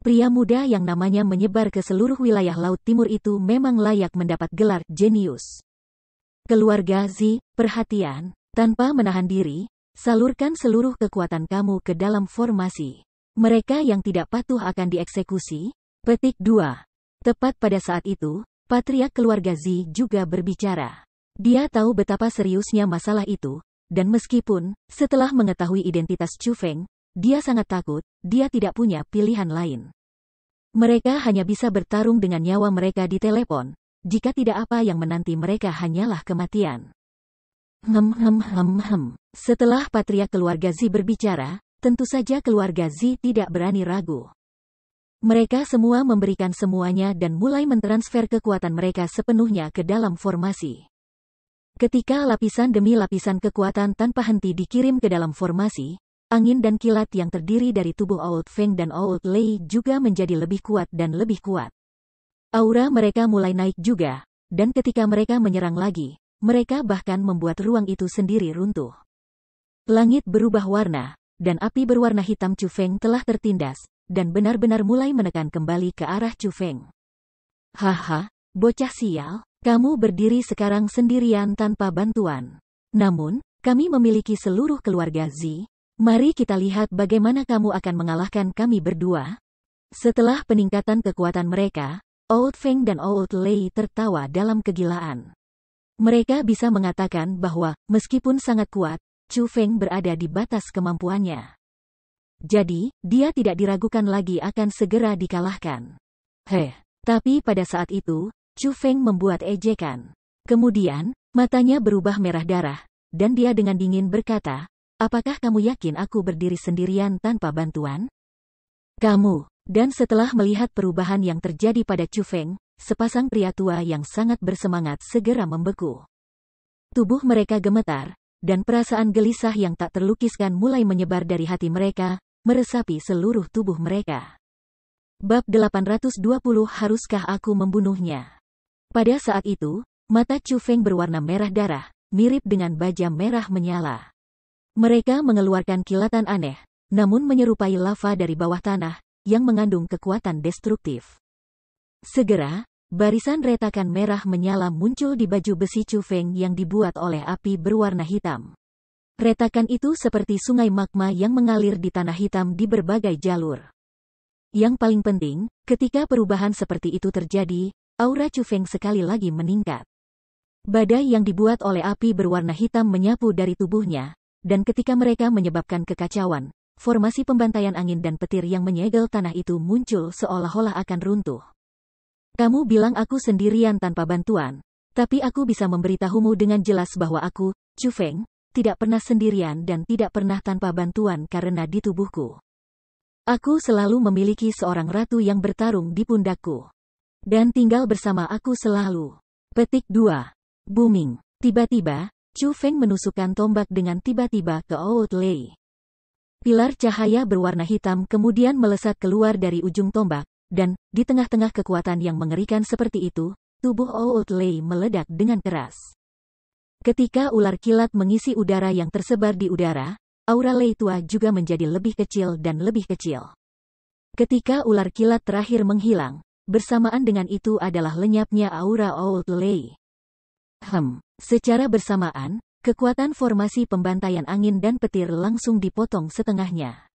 Pria muda yang namanya menyebar ke seluruh wilayah Laut Timur itu memang layak mendapat gelar jenius. Keluarga Zi, perhatian, tanpa menahan diri, salurkan seluruh kekuatan kamu ke dalam formasi. Mereka yang tidak patuh akan dieksekusi. Petik 2. Tepat pada saat itu, patriak keluarga Zi juga berbicara. Dia tahu betapa seriusnya masalah itu, dan meskipun, setelah mengetahui identitas Chu Feng, dia sangat takut, dia tidak punya pilihan lain. Mereka hanya bisa bertarung dengan nyawa mereka di telepon, jika tidak apa yang menanti mereka hanyalah kematian. Hem hem hem hem. Setelah patriak keluarga Zi berbicara, tentu saja keluarga Zi tidak berani ragu. Mereka semua memberikan semuanya dan mulai mentransfer kekuatan mereka sepenuhnya ke dalam formasi. Ketika lapisan demi lapisan kekuatan tanpa henti dikirim ke dalam formasi, angin dan kilat yang terdiri dari tubuh Old Feng dan Old Lei juga menjadi lebih kuat dan lebih kuat. Aura mereka mulai naik juga, dan ketika mereka menyerang lagi, mereka bahkan membuat ruang itu sendiri runtuh. Langit berubah warna, dan api berwarna hitam Chu Feng telah tertindas, dan benar-benar mulai menekan kembali ke arah Chu Feng. Haha, bocah sial, kamu berdiri sekarang sendirian tanpa bantuan. Namun, kami memiliki seluruh keluarga Zi. Mari kita lihat bagaimana kamu akan mengalahkan kami berdua. Setelah peningkatan kekuatan mereka, Old Feng dan Old Lei tertawa dalam kegilaan. Mereka bisa mengatakan bahwa, meskipun sangat kuat, Chu Feng berada di batas kemampuannya. Jadi, dia tidak diragukan lagi akan segera dikalahkan. Heh, tapi pada saat itu, Chu Feng membuat ejekan. Kemudian, matanya berubah merah darah, dan dia dengan dingin berkata, Apakah kamu yakin aku berdiri sendirian tanpa bantuan? Kamu, dan setelah melihat perubahan yang terjadi pada Chu Feng, sepasang pria tua yang sangat bersemangat segera membeku. Tubuh mereka gemetar, dan perasaan gelisah yang tak terlukiskan mulai menyebar dari hati mereka, meresapi seluruh tubuh mereka. Bab 820 Haruskah aku membunuhnya? Pada saat itu, mata Chu Feng berwarna merah darah, mirip dengan baja merah menyala. Mereka mengeluarkan kilatan aneh, namun menyerupai lava dari bawah tanah, yang mengandung kekuatan destruktif. Segera, barisan retakan merah menyala muncul di baju besi Chu Feng yang dibuat oleh api berwarna hitam. Retakan itu seperti sungai magma yang mengalir di tanah hitam di berbagai jalur. Yang paling penting, ketika perubahan seperti itu terjadi, aura Chu Feng sekali lagi meningkat. Badai yang dibuat oleh api berwarna hitam menyapu dari tubuhnya, dan ketika mereka menyebabkan kekacauan, formasi pembantaian angin dan petir yang menyegel tanah itu muncul seolah-olah akan runtuh. Kamu bilang aku sendirian tanpa bantuan, tapi aku bisa memberitahumu dengan jelas bahwa aku, Chu Feng tidak pernah sendirian dan tidak pernah tanpa bantuan karena di tubuhku. Aku selalu memiliki seorang ratu yang bertarung di pundakku. Dan tinggal bersama aku selalu. Petik 2. Booming. Tiba-tiba, Chu Feng menusukkan tombak dengan tiba-tiba ke Oud Lei. Pilar cahaya berwarna hitam kemudian melesat keluar dari ujung tombak, dan, di tengah-tengah kekuatan yang mengerikan seperti itu, tubuh Oud Lei meledak dengan keras. Ketika ular kilat mengisi udara yang tersebar di udara, aura Leitua juga menjadi lebih kecil dan lebih kecil. Ketika ular kilat terakhir menghilang, bersamaan dengan itu adalah lenyapnya aura Old Lei. Hem, secara bersamaan, kekuatan formasi pembantaian angin dan petir langsung dipotong setengahnya.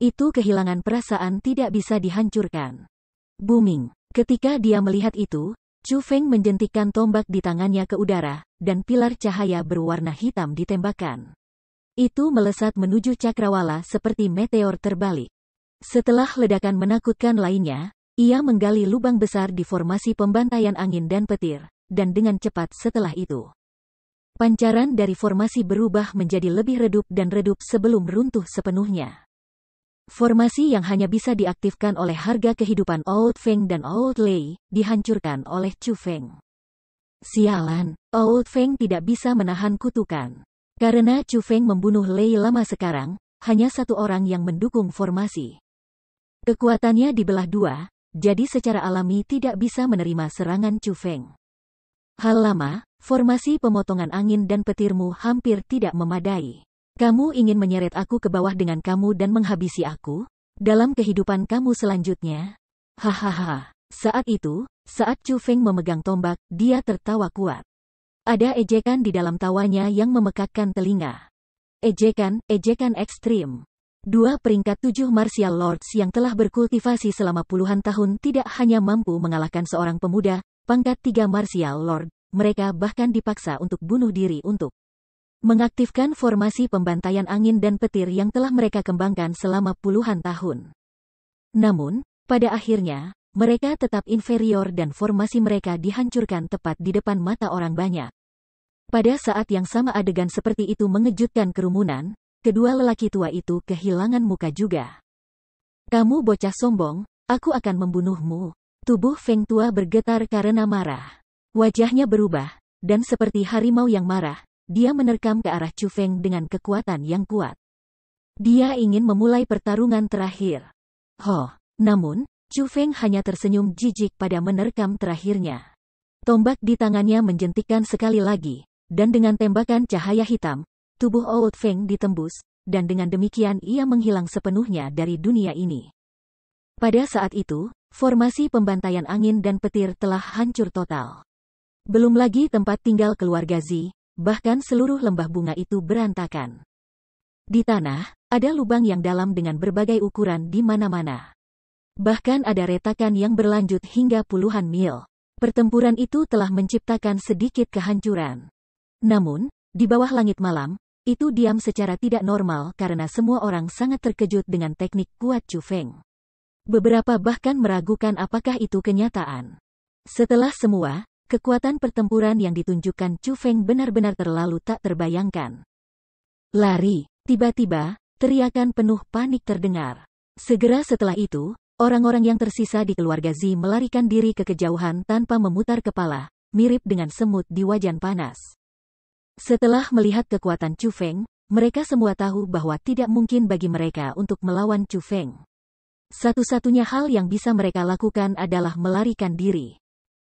Itu kehilangan perasaan tidak bisa dihancurkan. Booming. Ketika dia melihat itu, Chu Feng menjentikan tombak di tangannya ke udara, dan pilar cahaya berwarna hitam ditembakkan. Itu melesat menuju cakrawala seperti meteor terbalik. Setelah ledakan menakutkan lainnya, ia menggali lubang besar di formasi pembantaian angin dan petir, dan dengan cepat setelah itu. Pancaran dari formasi berubah menjadi lebih redup dan redup sebelum runtuh sepenuhnya. Formasi yang hanya bisa diaktifkan oleh harga kehidupan Old Feng dan Old Lei, dihancurkan oleh Chu Feng. Sialan, Old Feng tidak bisa menahan kutukan. Karena Chu Feng membunuh Lei lama sekarang, hanya satu orang yang mendukung formasi. Kekuatannya dibelah dua, jadi secara alami tidak bisa menerima serangan Chu Feng. Hal lama, formasi pemotongan angin dan petirmu hampir tidak memadai. Kamu ingin menyeret aku ke bawah dengan kamu dan menghabisi aku? Dalam kehidupan kamu selanjutnya? Hahaha. Saat itu, saat Chu Feng memegang tombak, dia tertawa kuat. Ada ejekan di dalam tawanya yang memekakkan telinga. Ejekan, ejekan ekstrim. Dua peringkat tujuh martial lords yang telah berkultivasi selama puluhan tahun tidak hanya mampu mengalahkan seorang pemuda, pangkat tiga martial lord, mereka bahkan dipaksa untuk bunuh diri untuk Mengaktifkan formasi pembantaian angin dan petir yang telah mereka kembangkan selama puluhan tahun. Namun, pada akhirnya, mereka tetap inferior dan formasi mereka dihancurkan tepat di depan mata orang banyak. Pada saat yang sama adegan seperti itu mengejutkan kerumunan, kedua lelaki tua itu kehilangan muka juga. Kamu bocah sombong, aku akan membunuhmu. Tubuh Feng Tua bergetar karena marah. Wajahnya berubah, dan seperti harimau yang marah, dia menerkam ke arah Chu Feng dengan kekuatan yang kuat. Dia ingin memulai pertarungan terakhir. Ho, namun, Chu Feng hanya tersenyum jijik pada menerkam terakhirnya. Tombak di tangannya menjentikan sekali lagi, dan dengan tembakan cahaya hitam, tubuh Old Feng ditembus, dan dengan demikian ia menghilang sepenuhnya dari dunia ini. Pada saat itu, formasi pembantaian angin dan petir telah hancur total. Belum lagi tempat tinggal keluarga Zi, bahkan seluruh lembah bunga itu berantakan. Di tanah, ada lubang yang dalam dengan berbagai ukuran di mana-mana. Bahkan ada retakan yang berlanjut hingga puluhan mil. Pertempuran itu telah menciptakan sedikit kehancuran. Namun, di bawah langit malam, itu diam secara tidak normal karena semua orang sangat terkejut dengan teknik kuat Chu Feng. Beberapa bahkan meragukan apakah itu kenyataan. Setelah semua, Kekuatan pertempuran yang ditunjukkan Chu Feng benar-benar terlalu tak terbayangkan. Lari, tiba-tiba, teriakan penuh panik terdengar. Segera setelah itu, orang-orang yang tersisa di keluarga Zi melarikan diri ke kejauhan tanpa memutar kepala, mirip dengan semut di wajan panas. Setelah melihat kekuatan Chu Feng, mereka semua tahu bahwa tidak mungkin bagi mereka untuk melawan Chu Feng. Satu-satunya hal yang bisa mereka lakukan adalah melarikan diri.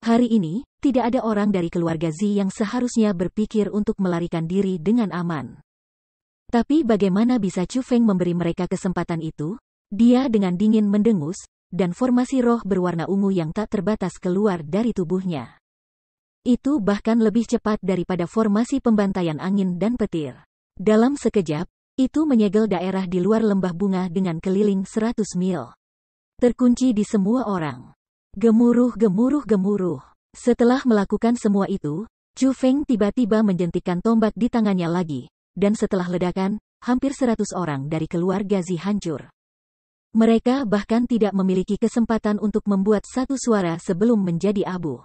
Hari ini, tidak ada orang dari keluarga Zi yang seharusnya berpikir untuk melarikan diri dengan aman. Tapi bagaimana bisa Chu Feng memberi mereka kesempatan itu? Dia dengan dingin mendengus, dan formasi roh berwarna ungu yang tak terbatas keluar dari tubuhnya. Itu bahkan lebih cepat daripada formasi pembantaian angin dan petir. Dalam sekejap, itu menyegel daerah di luar lembah bunga dengan keliling 100 mil. Terkunci di semua orang. Gemuruh gemuruh gemuruh. Setelah melakukan semua itu, Chu Feng tiba-tiba menjentikan tombak di tangannya lagi, dan setelah ledakan, hampir seratus orang dari keluarga Zi hancur. Mereka bahkan tidak memiliki kesempatan untuk membuat satu suara sebelum menjadi abu.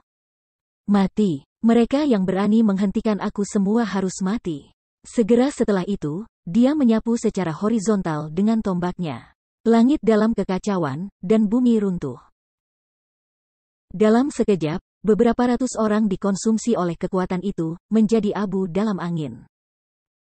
Mati. Mereka yang berani menghentikan aku semua harus mati. Segera setelah itu, dia menyapu secara horizontal dengan tombaknya. Langit dalam kekacauan, dan bumi runtuh. Dalam sekejap, beberapa ratus orang dikonsumsi oleh kekuatan itu, menjadi abu dalam angin.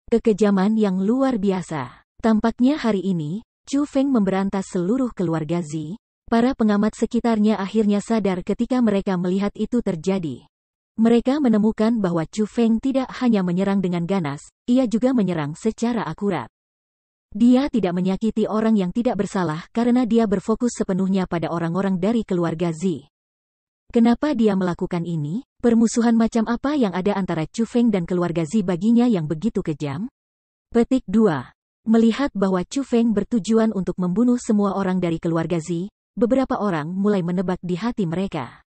Kekejaman yang luar biasa. Tampaknya hari ini, Chu Feng memberantas seluruh keluarga Zi. Para pengamat sekitarnya akhirnya sadar ketika mereka melihat itu terjadi. Mereka menemukan bahwa Chu Feng tidak hanya menyerang dengan ganas, ia juga menyerang secara akurat. Dia tidak menyakiti orang yang tidak bersalah karena dia berfokus sepenuhnya pada orang-orang dari keluarga Zi. Kenapa dia melakukan ini? Permusuhan macam apa yang ada antara Chu Feng dan keluarga Zi baginya yang begitu kejam? Petik 2. Melihat bahwa Chu Feng bertujuan untuk membunuh semua orang dari keluarga Zi, beberapa orang mulai menebak di hati mereka.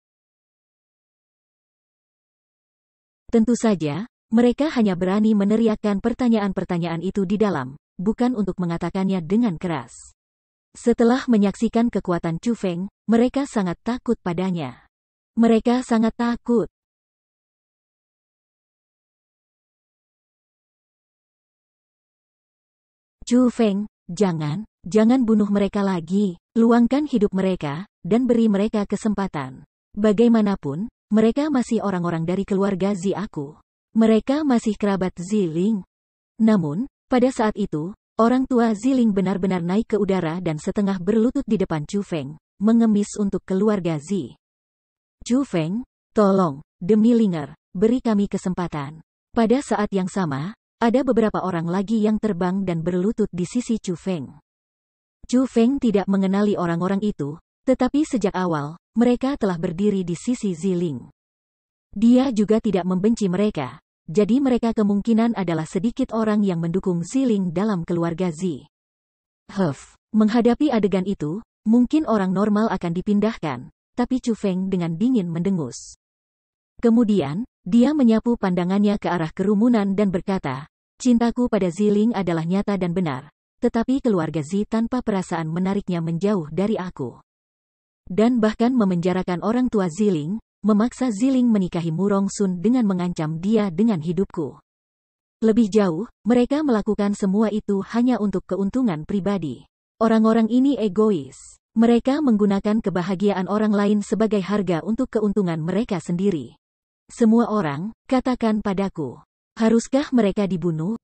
Tentu saja, mereka hanya berani meneriakkan pertanyaan-pertanyaan itu di dalam, bukan untuk mengatakannya dengan keras. Setelah menyaksikan kekuatan Chu Feng, mereka sangat takut padanya. Mereka sangat takut. Chu Feng, jangan, jangan bunuh mereka lagi. Luangkan hidup mereka, dan beri mereka kesempatan. Bagaimanapun, mereka masih orang-orang dari keluarga Zi aku. Mereka masih kerabat Zi Ling. Namun, pada saat itu, orang tua Zi Ling benar-benar naik ke udara dan setengah berlutut di depan Chu Feng, mengemis untuk keluarga Zi. Chu Feng, tolong, demi Linger, beri kami kesempatan. Pada saat yang sama, ada beberapa orang lagi yang terbang dan berlutut di sisi Chu Feng. Chu Feng tidak mengenali orang-orang itu, tetapi sejak awal, mereka telah berdiri di sisi Ziling. Dia juga tidak membenci mereka, jadi mereka kemungkinan adalah sedikit orang yang mendukung Ziling dalam keluarga Zi. Huff, menghadapi adegan itu, mungkin orang normal akan dipindahkan, tapi Chu Feng dengan dingin mendengus. Kemudian, dia menyapu pandangannya ke arah kerumunan dan berkata, Cintaku pada Ziling adalah nyata dan benar, tetapi keluarga Zi tanpa perasaan menariknya menjauh dari aku. Dan bahkan memenjarakan orang tua Ziling, memaksa Ziling menikahi Murong Sun dengan mengancam dia dengan hidupku. Lebih jauh, mereka melakukan semua itu hanya untuk keuntungan pribadi. Orang-orang ini egois. Mereka menggunakan kebahagiaan orang lain sebagai harga untuk keuntungan mereka sendiri. Semua orang, katakan padaku. Haruskah mereka dibunuh?